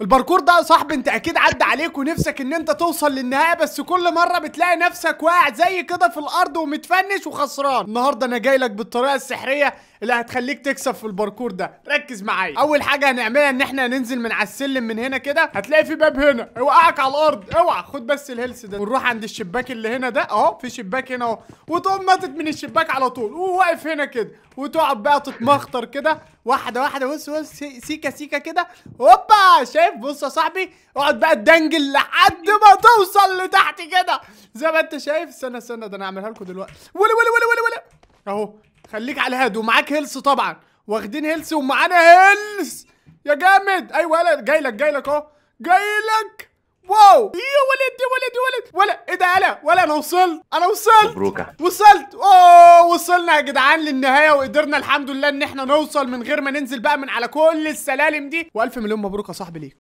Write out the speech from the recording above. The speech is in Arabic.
الباركور ده يا صاحبي انت اكيد عدى عليك ونفسك ان انت توصل للنهايه بس كل مره بتلاقي نفسك واقع زي كده في الارض ومتفنش وخسران النهارده انا جاي لك بالطريقه السحريه اللي هتخليك تكسب في الباركور ده ركز معايا اول حاجه هنعملها ان احنا هننزل من على السلم من هنا كده هتلاقي في باب هنا اوقعك على الارض اوعى خد بس الهيلث ده ونروح عند الشباك اللي هنا ده اهو في شباك هنا اهو وتقوم ماتت من الشباك على طول وواقف هنا كده وتقعد بقى تتمخطر كده واحده واحده بص بص سيكه سيكه كده هوبا شايف بص يا صاحبي اقعد بقى تدنجل لحد ما توصل لتحت كده زي ما انت شايف استنى استنى ده انا هعملها لكم دلوقتي ولا ولا ولا ولا اهو خليك على هادي ومعاك هيلث طبعا واخدين هيلث ومعانا هيلث يا جامد ايوه ولد جاي لك جاي لك اهو جاي لك واو يا ولد يا ولد يا ولد ولا ايه ده يالا ولا انا وصلت انا وصلت مبروك وصلت اوه وصلنا يا جدعان للنهايه وقدرنا الحمد لله ان احنا نوصل من غير ما ننزل بقى من على كل السلالم دي والف مليون مبروك يا صاحبي ليك